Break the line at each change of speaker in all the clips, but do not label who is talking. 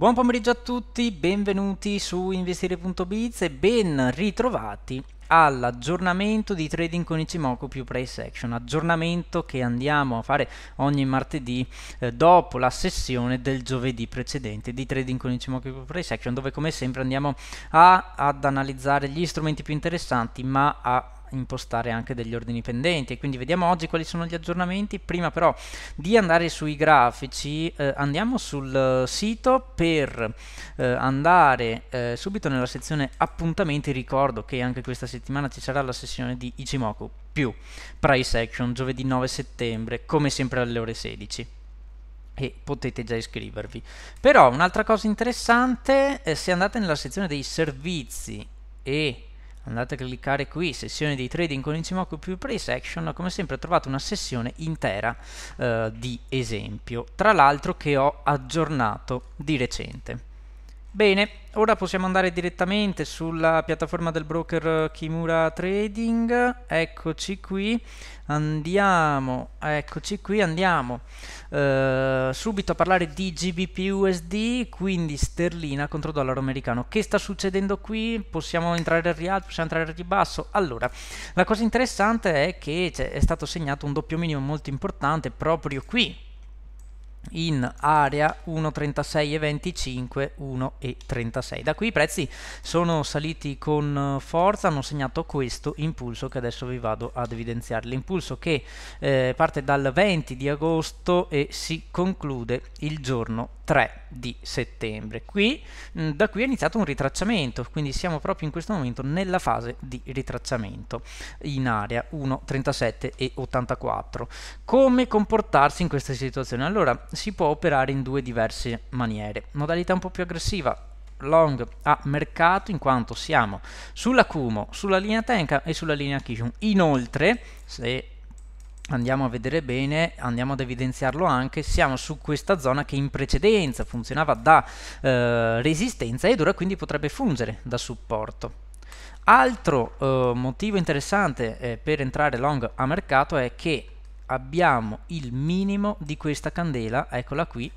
Buon pomeriggio a tutti, benvenuti su investire.biz e ben ritrovati all'aggiornamento di Trading con Ichimoku più Price Action, aggiornamento che andiamo a fare ogni martedì eh, dopo la sessione del giovedì precedente di Trading con Ichimoku più Price Action, dove come sempre andiamo a, ad analizzare gli strumenti più interessanti ma a impostare anche degli ordini pendenti e quindi vediamo oggi quali sono gli aggiornamenti prima però di andare sui grafici eh, andiamo sul eh, sito per eh, andare eh, subito nella sezione appuntamenti ricordo che anche questa settimana ci sarà la sessione di Ichimoku più price action giovedì 9 settembre come sempre alle ore 16 e potete già iscrivervi però un'altra cosa interessante eh, se andate nella sezione dei servizi e andate a cliccare qui sessione di trading con Insumoku più pre-section come sempre trovate una sessione intera eh, di esempio tra l'altro che ho aggiornato di recente Bene, ora possiamo andare direttamente sulla piattaforma del broker eh, Kimura Trading, eccoci qui, andiamo, eccoci qui, andiamo eh, subito a parlare di GBP-USD, quindi sterlina contro dollaro americano. Che sta succedendo qui? Possiamo entrare al rialzo, possiamo entrare al ribasso? Allora, la cosa interessante è che cioè, è stato segnato un doppio minimo molto importante proprio qui, in area 1,36,25, 1,36. Da qui i prezzi sono saliti con eh, forza, hanno segnato questo impulso che adesso vi vado ad evidenziare. L'impulso che eh, parte dal 20 di agosto e si conclude il giorno 3 di settembre. Qui, mh, mm, da qui è iniziato un ritracciamento, quindi siamo proprio in questo momento nella fase di ritracciamento in area 1, 37 e 84. Come comportarsi in questa situazione? Allora, si può operare in due diverse maniere. Modalità un po' più aggressiva, long a mercato in quanto siamo sull'Akumo, sulla linea Tenka e sulla linea Kishun. Inoltre, se andiamo a vedere bene, andiamo ad evidenziarlo anche, siamo su questa zona che in precedenza funzionava da eh, resistenza ed ora quindi potrebbe fungere da supporto. Altro eh, motivo interessante eh, per entrare long a mercato è che abbiamo il minimo di questa candela, eccola qui,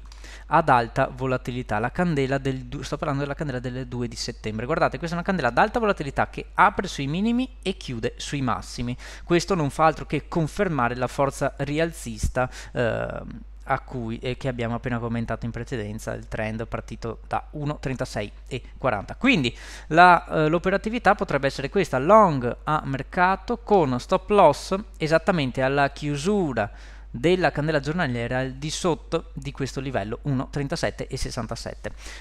ad alta volatilità. La candela del, sto parlando della candela del 2 di settembre. Guardate, questa è una candela ad alta volatilità che apre sui minimi e chiude sui massimi. Questo non fa altro che confermare la forza rialzista. Eh, a cui, eh, che abbiamo appena commentato in precedenza, il trend partito da 1,36 e 40. Quindi eh, l'operatività eh, potrebbe essere questa, long a mercato con stop loss esattamente alla chiusura della candela giornaliera al di sotto di questo livello 1,37,67.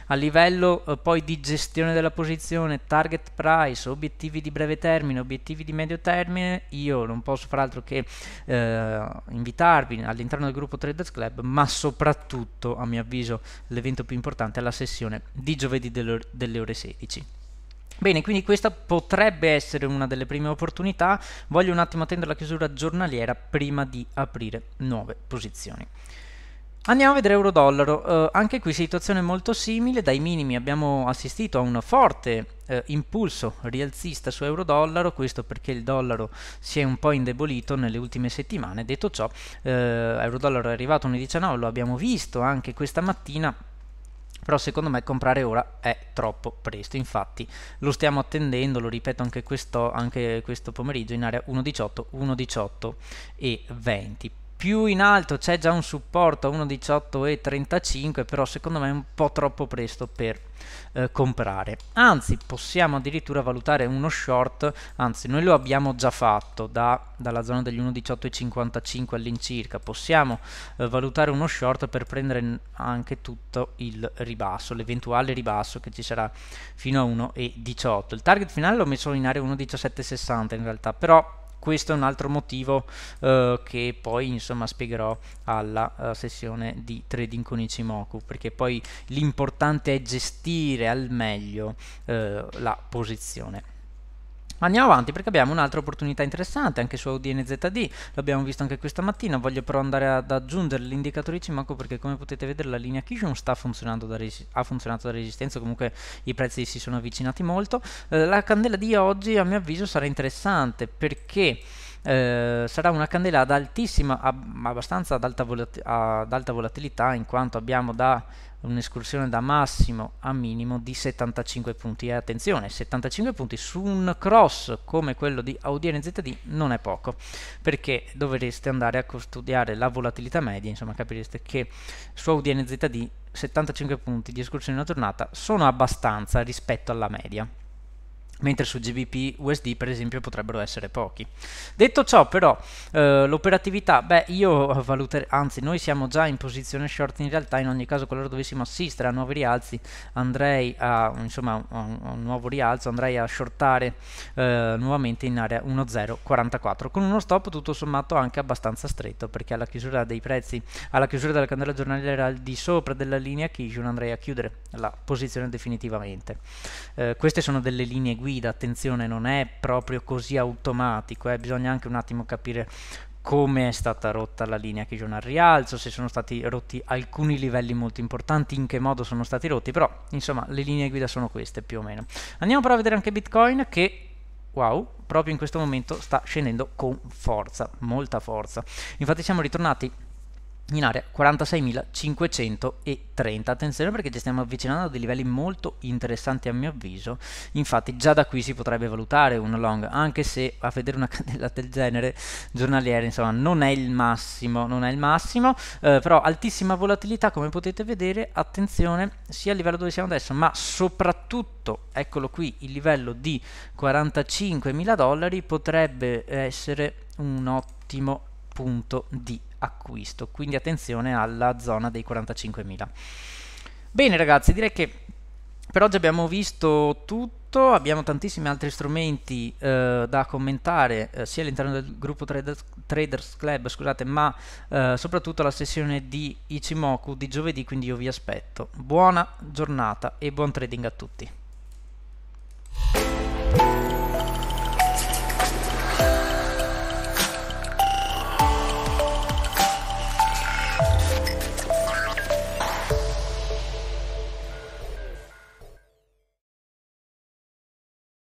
A livello eh, poi di gestione della posizione, target price, obiettivi di breve termine, obiettivi di medio termine, io non posso far altro che eh, invitarvi all'interno del gruppo Traders Club, ma soprattutto a mio avviso l'evento più importante è la sessione di giovedì delle ore 16. Bene, quindi questa potrebbe essere una delle prime opportunità, voglio un attimo attendere la chiusura giornaliera prima di aprire nuove posizioni. Andiamo a vedere euro-dollaro, eh, anche qui situazione molto simile, dai minimi abbiamo assistito a un forte eh, impulso rialzista su euro-dollaro, questo perché il dollaro si è un po' indebolito nelle ultime settimane, detto ciò eh, euro-dollaro è arrivato a 1,19, lo abbiamo visto anche questa mattina, però secondo me comprare ora è troppo presto, infatti lo stiamo attendendo, lo ripeto anche questo, anche questo pomeriggio in area 1.18, 1.18 e 20 più in alto c'è già un supporto a 1.18,35 però secondo me è un po' troppo presto per eh, comprare anzi possiamo addirittura valutare uno short anzi noi lo abbiamo già fatto da, dalla zona degli 1.18,55 all'incirca possiamo eh, valutare uno short per prendere anche tutto il ribasso l'eventuale ribasso che ci sarà fino a 1.18 il target finale l'ho messo in area 1.17,60 in realtà però questo è un altro motivo eh, che poi insomma spiegherò alla, alla eh, sessione di trading con Ichimoku perché poi l'importante è gestire al meglio eh, la posizione andiamo avanti perché abbiamo un'altra opportunità interessante anche su Audi NZD, l'abbiamo visto anche questa mattina, voglio però andare ad aggiungere l'indicatore Cimaco perché come potete vedere la linea Kishon sta funzionando da ha funzionato da resistenza, comunque i prezzi si sono avvicinati molto. Eh, la candela di oggi a mio avviso sarà interessante perché... Eh, sarà una candela ad altissima, abbastanza ad alta, ad alta volatilità in quanto abbiamo da un'escursione da massimo a minimo di 75 punti e attenzione 75 punti su un cross come quello di Audiere ZD non è poco perché dovreste andare a studiare la volatilità media insomma capireste che su Audiere ZD 75 punti di escursione in una tornata sono abbastanza rispetto alla media mentre su GBP USD per esempio potrebbero essere pochi. Detto ciò però eh, l'operatività, beh io valuterei, anzi noi siamo già in posizione short in realtà, in ogni caso qualora dovessimo assistere a nuovi rialzi andrei a, insomma, a un, a un nuovo rialzo, andrei a shortare eh, nuovamente in area 1.044 con uno stop tutto sommato anche abbastanza stretto perché alla chiusura dei prezzi, alla chiusura della candela giornaliera al di sopra della linea Kijun andrei a chiudere la posizione definitivamente. Eh, queste sono delle linee guida guida, attenzione, non è proprio così automatico, eh, bisogna anche un attimo capire come è stata rotta la linea che giorno al rialzo, se sono stati rotti alcuni livelli molto importanti, in che modo sono stati rotti, però insomma le linee guida sono queste più o meno. Andiamo però a vedere anche Bitcoin che wow, proprio in questo momento sta scendendo con forza, molta forza. Infatti siamo ritornati in area 46.530. Attenzione perché ci stiamo avvicinando a dei livelli molto interessanti a mio avviso, infatti già da qui si potrebbe valutare un long, anche se a vedere una candela del genere giornaliera insomma non è il massimo, non è il massimo, eh, però altissima volatilità come potete vedere, attenzione sia a livello dove siamo adesso, ma soprattutto, eccolo qui, il livello di 45.000 dollari potrebbe essere un ottimo punto di acquisto, quindi attenzione alla zona dei 45.000. Bene ragazzi, direi che per oggi abbiamo visto tutto, abbiamo tantissimi altri strumenti eh, da commentare eh, sia all'interno del gruppo Traders, Traders Club, scusate, ma eh, soprattutto la sessione di Ichimoku di giovedì, quindi io vi aspetto. Buona giornata e buon trading a tutti.